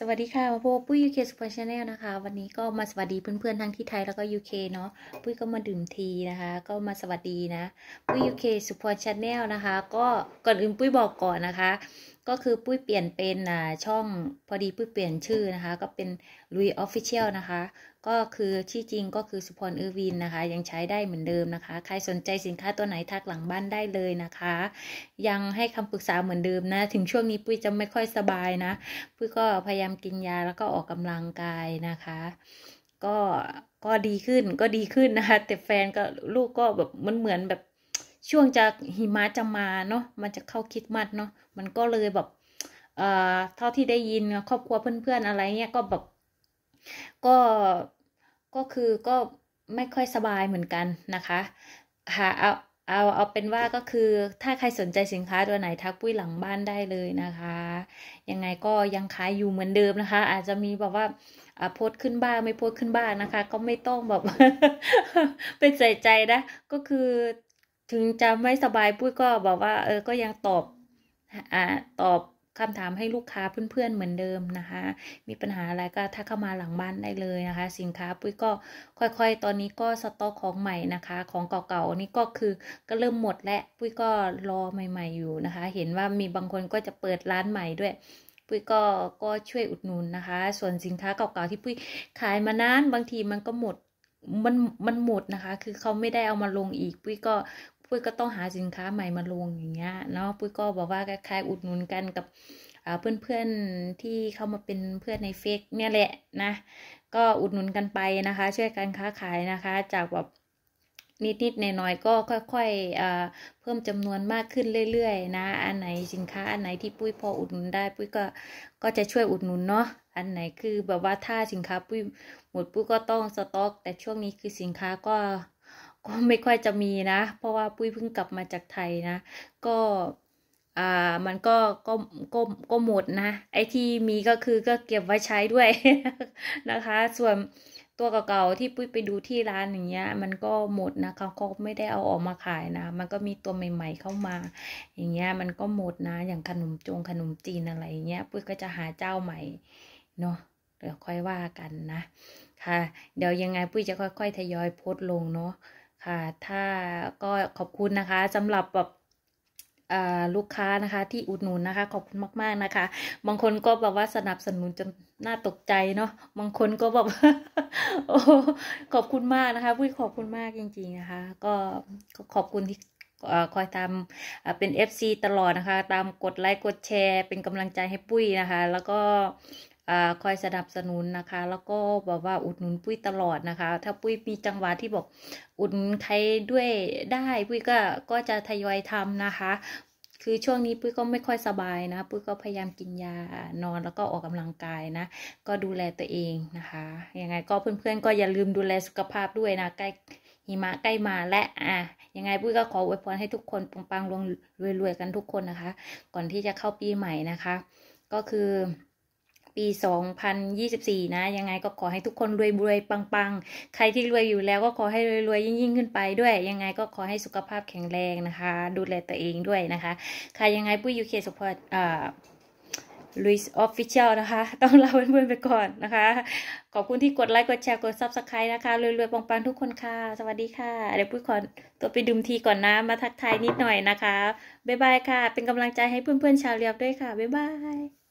สวัสดีค่ะมาพบปุ้ยยูเคสุพชาแนลนะคะ วันนี้ก็มาสวัสดีเพื่อนๆ ทั้งที่ไทยแล้วก็ยูเคเนาะปุ้ยก็มาดื่มทีนะคะ ก็มาสวัสดีนะ ปุ้ยยูเคสุพชาแนลนะคะ ก็ก่อนอื่นปุ้ยบอกก่อนนะคะก็คือ ปุ้ยเปลี่ยนเป็นช่องพอดีปุ้ยเปลี่ยนชื่อนะคะ ก็เป็นลุยออฟฟิเชียลนะคะก็คือชื่อจริงก็คือสุพรเออวินนะคะยังใช้ได้เหมือนเดิมนะคะ ใครสนใจสินค้าตัวไหนทักหลังบ้านได้เลยนะคะ ยังให้คำปรึกษาเหมือนเดิมนะถึงช่วงนี้ปุ้ยจะไม่ค่อยสบายนะปุ้ยก็พยายามกินยาแล้วก็ออกกำลังกายนะคะก็ก็ดีขึ้นก็ดีขึ้นนะคะ แต่แฟนก็ลูกก็แบบมันเหมือนแบบช่วงจะหิมะจะมาเนาะมันจะเข้าคิดมัดเนาะมันก็เลยแบบเอ่อเท่าที่ได้ยินครอบครัวเพื่อนๆอะไรเนี่ยก็แบบก็ก็คือก็ไม่ค่อยสบายเหมือนกันนะคะหาเอาเอาเอาเป็นว่าก็คือถ้าใครสนใจสินค้าตัวไหนทักปุ้ยหลังบ้านได้เลยนะคะยังไงก็ยังขายอยู่เหมือนเดิมนะคะ อาจจะมีแบบว่าโพสขึ้นบ้างไม่โพสขึ้นบ้างนะคะ ก็ไม่ต้องแบบเป็นใส่ใจนะก็คือถึงจะไม่สบายปุ้ยก็บอกว่าเออ ก็ยังตอบ อ่า ตอบคำถามให้ลูกค้าเพื่อนๆเหมือนเดิมนะคะ มีปัญหาอะไรก็ถ้าเข้ามาหลังบ้านได้เลยนะคะ สินค้าปุ้ยก็ค่อยๆตอนนี้ก็สต็อกของใหม่นะคะ ของเก่าๆนี่ก็คือก็เริ่มหมดและปุ้ยก็รอใหม่ๆอยู่นะคะเห็นว่ามีบางคนก็จะเปิดร้านใหม่ด้วยปุ้ยก็ก็ช่วยอุดหนุนนะคะ ส่วนสินค้าเก่าๆที่ปุ้ยขายมานานบางทีมันก็หมดมันมันหมดนะคะ คือเขาไม่ได้เอามาลงอีกปุ้ยก็ปุ้ยก็ต้องหาสินค้าใหม่มาลงอย่างเงี้ยเนาะปุ้ยก็บอกว่าคล้ายๆอุดหนุนกันกับเพื่อนๆที่เข้ามาเป็นเพื่อนในเฟซเนี่ยแหละนะ ก็อุดหนุนกันไปนะคะ ช่วยกันค้าขายนะคะ จากแบบนิดๆหน่อยๆก็ค่อยๆเพิ่มจำนวนมากขึ้นเรื่อยๆนะ อันไหนสินค้าอันไหนที่ปุ้ยพออุดหนุนได้ ปุ้ยก็ก็จะช่วยอุดหนุนเนาะอันไหนคือแบบว่าถ้าสินค้าปุ้ยหมดปุ้ยก็ต้องสต็อก แต่ช่วงนี้คือสินค้าก็ก็ไม่ค่อยจะมีนะ เพราะว่าปุ้ยเพิ่งกลับมาจากไทยนะ ก็อ่ามันก็ก็ก็ก็หมดนะไอ้ที่มีก็คือก็เก็บไว้ใช้ด้วยนะคะ ส่วนตัวเก่าๆที่ปุ้ยไปดูที่ร้านอย่างเงี้ยมันก็หมดนะเขาไม่ได้เอาออกมาขายนะมันก็มีตัวใหม่ ๆเข้ามา อย่างเงี้ย มันก็หมดนะ อย่างขนมจงขนมจีนอะไรอย่างเงี้ยปุ้ยก็จะหาเจ้าใหม่เนาะเดี๋ยวค่อยว่ากันนะ ค่ะ เดี๋ยวยังไงปุ้ยจะค่อย ๆ ทยอยโพสต์ลงเนาะค่ะ ถ้าก็ขอบคุณนะคะสำหรับแบบลูกค้านะคะ ที่อุดหนุนนะคะ ขอบคุณมากๆนะคะ บางคนก็แบบว่าสนับสนุนจนน่าตกใจเนาะบางคนก็แบบโอ้ขอบคุณมากนะคะพี่ขอบคุณมากจริงๆนะคะ ก็ขอบคุณที่คอยตามเป็น FC ตลอดนะคะ ตามกดไลค์กดแชร์ เป็นกำลังใจให้ปุ้ยนะคะ แล้วก็คอยสนับสนุนนะคะ แล้วก็บอกว่าอุดหนุนปุ้ยตลอดนะคะ ถ้าปุ้ยมีจังหวะที่บอก อุดหนุนใครด้วยได้ ปุ้ยก็ก็จะทยอยทำนะคะ คือช่วงนี้ปุ้ยก็ไม่ค่อยสบายนะ ปุ้ยก็พยายามกินยานอนแล้วก็ออกกำลังกายนะ ก็ดูแลตัวเองนะคะ ยังไงก็เพื่อนๆก็อย่าลืมดูแลสุขภาพด้วยนะ ใกล้หิมะใกล้มาและ อ่ะยังไงปุ้ยก็ขออวยพรให้ทุกคนปังๆรวยๆกันทุกคนนะคะ ก่อนที่จะเข้าปีใหม่นะคะ ก็คือปี 2024 นะ ยังไงก็ขอให้ทุกคนรวยรวยปัง ๆ ใครที่รวยอยู่แล้วก็ขอให้รวยรวยยิ่งงขึ้นไปด้วย ยังไงก็ขอให้สุขภาพแข็งแรงนะคะ ดูแลตัวเองด้วยนะคะ ใครยังไงปุ้ยยูเคสปอร์ตอ่าลุยส์ออฟฟิเชียลนะคะ ต้องลาเพื่อนๆไปก่อนนะคะ ขอบคุณที่กดไลค์กดแชร์กดซับสไครต์นะคะ รวย ๆปัง ๆ ทุกคนค่ะ สวัสดีค่ะ เดี๋ยวปุ้ยขอตัวไปดื่มทีก่อนนะมาทักทายนิดหน่อยนะคะบ๊ายบายค่ะ เป็นกำลังใจให้เพื่อนๆชาวเรียบด้วยค่ะบ๊ายบาย